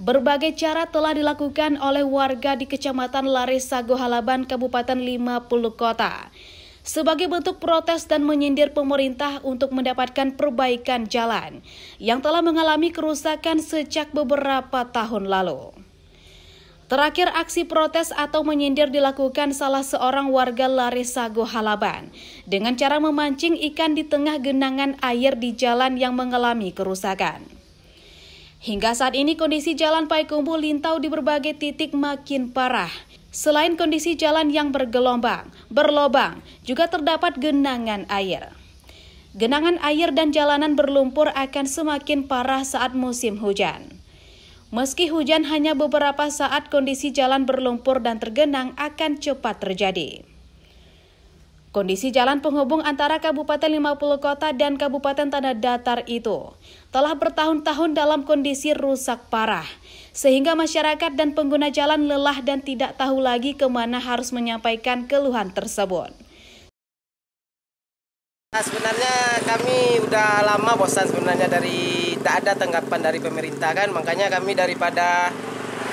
Berbagai cara telah dilakukan oleh warga di Kecamatan Larisago Halaban, Kabupaten 50 Kota. Sebagai bentuk protes dan menyindir pemerintah untuk mendapatkan perbaikan jalan yang telah mengalami kerusakan sejak beberapa tahun lalu. Terakhir aksi protes atau menyindir dilakukan salah seorang warga Larisago Halaban dengan cara memancing ikan di tengah genangan air di jalan yang mengalami kerusakan. Hingga saat ini kondisi jalan Paikumbu Lintau di berbagai titik makin parah. Selain kondisi jalan yang bergelombang, berlobang, juga terdapat genangan air. Genangan air dan jalanan berlumpur akan semakin parah saat musim hujan. Meski hujan hanya beberapa saat, kondisi jalan berlumpur dan tergenang akan cepat terjadi. Kondisi jalan penghubung antara Kabupaten 50 Kota dan Kabupaten Tanah Datar itu telah bertahun-tahun dalam kondisi rusak parah, sehingga masyarakat dan pengguna jalan lelah dan tidak tahu lagi kemana harus menyampaikan keluhan tersebut. Nah, sebenarnya kami udah lama bosan sebenarnya dari tak ada tanggapan dari pemerintah kan, makanya kami daripada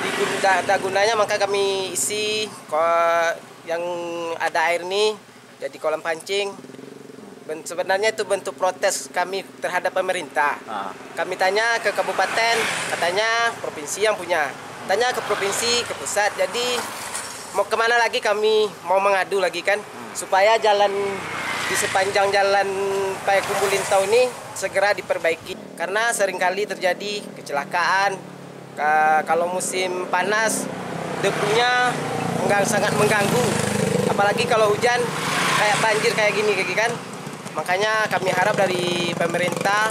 tidak ada gunanya maka kami isi yang ada air nih jadi kolam pancing sebenarnya itu bentuk protes kami terhadap pemerintah. Ah. Kami tanya ke kabupaten, katanya provinsi yang punya. Tanya ke provinsi, ke pusat. Jadi mau kemana lagi kami mau mengadu lagi kan hmm. supaya jalan di sepanjang jalan Payakumbuh Lintau ini segera diperbaiki karena seringkali terjadi kecelakaan kalau musim panas debunya enggak sangat mengganggu apalagi kalau hujan kayak banjir kayak gini kayak kan makanya kami harap dari pemerintah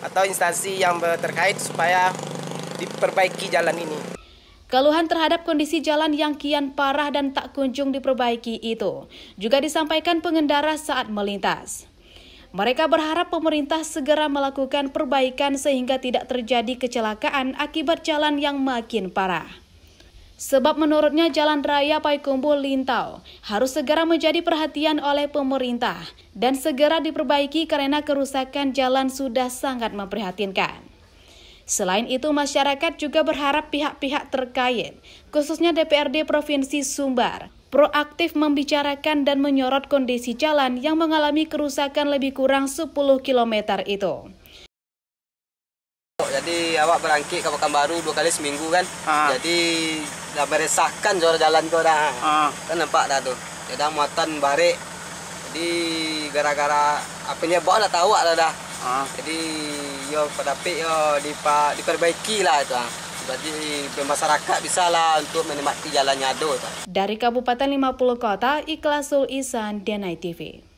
atau instansi yang terkait supaya diperbaiki jalan ini. Keluhan terhadap kondisi jalan yang kian parah dan tak kunjung diperbaiki itu juga disampaikan pengendara saat melintas. Mereka berharap pemerintah segera melakukan perbaikan sehingga tidak terjadi kecelakaan akibat jalan yang makin parah. Sebab menurutnya jalan raya Paikumbu Lintau harus segera menjadi perhatian oleh pemerintah dan segera diperbaiki karena kerusakan jalan sudah sangat memprihatinkan. Selain itu, masyarakat juga berharap pihak-pihak terkait, khususnya DPRD Provinsi Sumbar, proaktif membicarakan dan menyorot kondisi jalan yang mengalami kerusakan lebih kurang 10 km itu jadi awak berangkit ke Pekanbaru dua kali seminggu kan Ha. jadi dah meresahkan jalan jalan kau dah kan nampak dah tu jadi muatan barik jadi gara-gara apa ni bawa dah tahu dah dah Ha. jadi yo pedapik yo dipa, diperbaiki lah itu ah. Jadi masyarakat bisa lah untuk menikmati jalannya tu. Dari Kabupaten 50 Kota, Iklasul Isan, DNI TV.